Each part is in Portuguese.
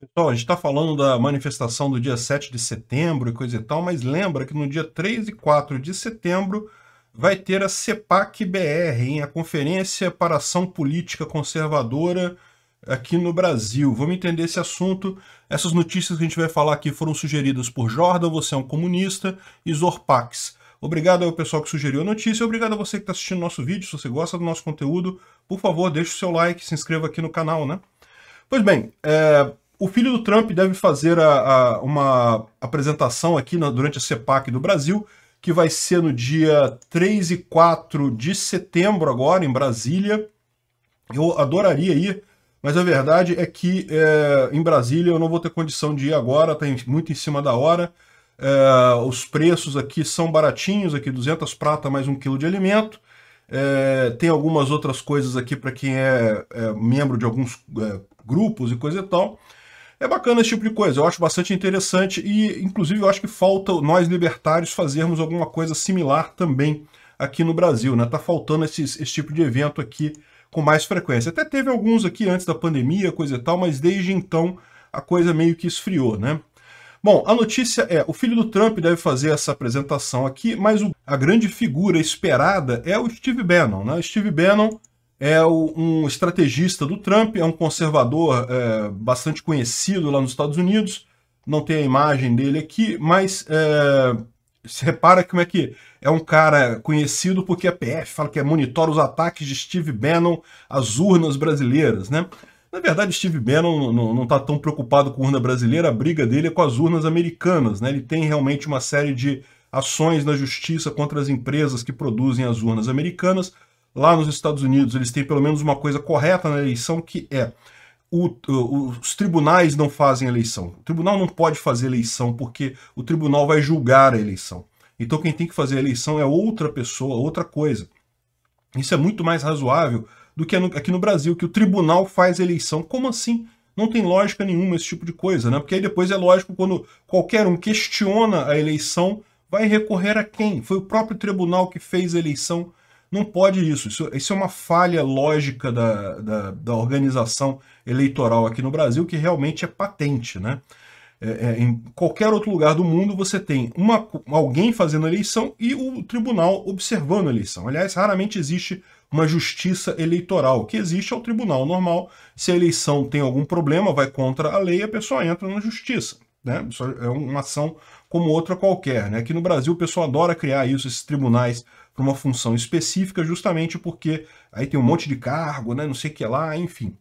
Pessoal, a gente está falando da manifestação do dia 7 de setembro e coisa e tal, mas lembra que no dia 3 e 4 de setembro vai ter a CEPAC BR, hein? a Conferência para Ação Política Conservadora aqui no Brasil. Vamos entender esse assunto. Essas notícias que a gente vai falar aqui foram sugeridas por Jordan, Você é um Comunista e Zorpax. Obrigado ao pessoal que sugeriu a notícia, obrigado a você que está assistindo nosso vídeo. Se você gosta do nosso conteúdo, por favor, deixe o seu like, se inscreva aqui no canal, né? Pois bem, é, o filho do Trump deve fazer a, a, uma apresentação aqui na, durante a CEPAC do Brasil, que vai ser no dia 3 e 4 de setembro, agora, em Brasília. Eu adoraria ir, mas a verdade é que é, em Brasília eu não vou ter condição de ir agora, está muito em cima da hora. É, os preços aqui são baratinhos, aqui 200 prata mais um quilo de alimento. É, tem algumas outras coisas aqui para quem é, é, membro de alguns é, grupos e coisa e tal. É bacana esse tipo de coisa, eu acho bastante interessante e, inclusive, eu acho que falta nós libertários fazermos alguma coisa similar também aqui no Brasil, né? Tá faltando esses, esse tipo de evento aqui com mais frequência. Até teve alguns aqui antes da pandemia, coisa e tal, mas desde então a coisa meio que esfriou, né? Bom, a notícia é, o filho do Trump deve fazer essa apresentação aqui, mas o, a grande figura esperada é o Steve Bannon, né? Steve Bannon é um estrategista do Trump, é um conservador é, bastante conhecido lá nos Estados Unidos. Não tem a imagem dele aqui, mas é, se repara como é que é um cara conhecido porque a PF fala que é monitora os ataques de Steve Bannon às urnas brasileiras, né? Na verdade, Steve Bannon não está tão preocupado com urna brasileira, a briga dele é com as urnas americanas, né? Ele tem realmente uma série de ações na justiça contra as empresas que produzem as urnas americanas, lá nos Estados Unidos, eles têm pelo menos uma coisa correta na eleição, que é o, os tribunais não fazem eleição. O tribunal não pode fazer eleição porque o tribunal vai julgar a eleição. Então quem tem que fazer a eleição é outra pessoa, outra coisa. Isso é muito mais razoável do que aqui no Brasil, que o tribunal faz eleição. Como assim? Não tem lógica nenhuma esse tipo de coisa, né? Porque aí depois é lógico quando qualquer um questiona a eleição, vai recorrer a quem? Foi o próprio tribunal que fez a eleição não pode isso. Isso, isso é uma falha lógica da, da, da, organização eleitoral aqui no Brasil que realmente é patente, né? É, é, em qualquer outro lugar do mundo você tem uma, alguém fazendo a eleição e o tribunal observando a eleição. Aliás, raramente existe uma justiça eleitoral. O que existe é o tribunal normal. Se a eleição tem algum problema, vai contra a lei, a pessoa entra na justiça né? é uma ação como outra qualquer. Né? Aqui no Brasil o pessoal adora criar isso, esses tribunais, para uma função específica, justamente porque aí tem um monte de cargo, né? não sei o que lá, enfim.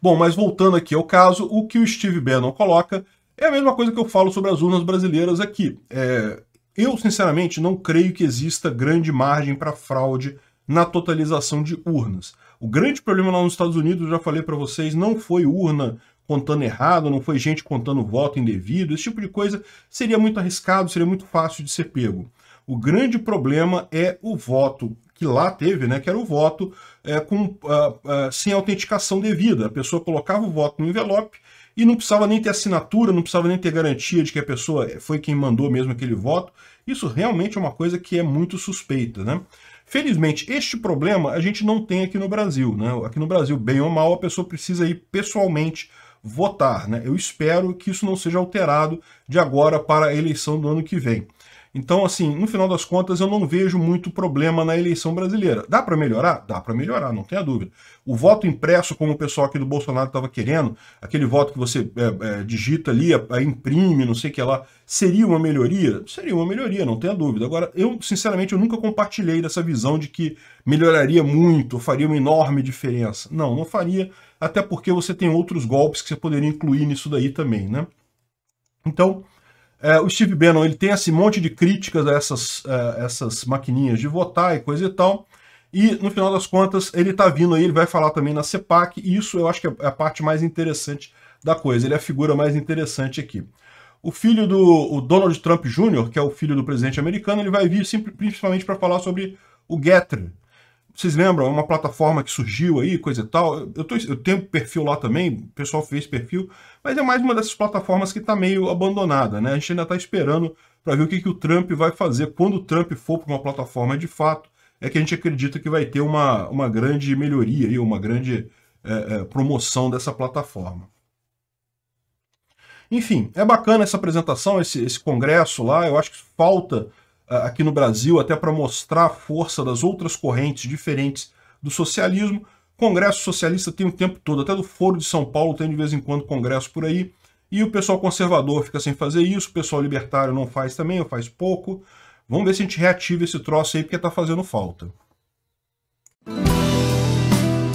Bom, mas voltando aqui ao caso, o que o Steve Bannon coloca é a mesma coisa que eu falo sobre as urnas brasileiras aqui. É, eu, sinceramente, não creio que exista grande margem para fraude na totalização de urnas. O grande problema lá nos Estados Unidos, eu já falei para vocês, não foi urna contando errado, não foi gente contando voto indevido, esse tipo de coisa seria muito arriscado, seria muito fácil de ser pego. O grande problema é o voto que lá teve, né, que era o voto é, com, uh, uh, sem autenticação devida. A pessoa colocava o voto no envelope e não precisava nem ter assinatura, não precisava nem ter garantia de que a pessoa foi quem mandou mesmo aquele voto. Isso realmente é uma coisa que é muito suspeita, né? Felizmente, este problema a gente não tem aqui no Brasil, né? Aqui no Brasil, bem ou mal, a pessoa precisa ir pessoalmente votar. Né? Eu espero que isso não seja alterado de agora para a eleição do ano que vem. Então, assim, no final das contas, eu não vejo muito problema na eleição brasileira. Dá para melhorar? Dá para melhorar, não tenha dúvida. O voto impresso, como o pessoal aqui do Bolsonaro estava querendo, aquele voto que você é, é, digita ali, é, imprime, não sei o que lá, seria uma melhoria? Seria uma melhoria, não tenha dúvida. Agora, eu, sinceramente, eu nunca compartilhei dessa visão de que melhoraria muito, faria uma enorme diferença. Não, não faria, até porque você tem outros golpes que você poderia incluir nisso daí também, né? Então, é, o Steve Bannon ele tem esse monte de críticas a essas, a é, essas maquininhas de votar e coisa e tal. E, no final das contas, ele está vindo aí, ele vai falar também na CEPAC, e isso eu acho que é, é a parte mais interessante da coisa, ele é a figura mais interessante aqui. O filho do o Donald Trump Jr., que é o filho do presidente americano, ele vai vir sempre, principalmente para falar sobre o Getter, vocês lembram? É uma plataforma que surgiu aí, coisa e tal. Eu, tô, eu tenho perfil lá também, o pessoal fez perfil, mas é mais uma dessas plataformas que está meio abandonada, né? A gente ainda está esperando para ver o que, que o Trump vai fazer. Quando o Trump for para uma plataforma de fato, é que a gente acredita que vai ter uma, uma grande melhoria e uma grande é, é, promoção dessa plataforma. Enfim, é bacana essa apresentação, esse, esse congresso lá. Eu acho que falta aqui no Brasil, até para mostrar a força das outras correntes diferentes do socialismo. Congresso socialista tem o tempo todo, até do Foro de São Paulo tem de vez em quando congresso por aí. E o pessoal conservador fica sem fazer isso, o pessoal libertário não faz também, ou faz pouco. Vamos ver se a gente reativa esse troço aí, porque está fazendo falta.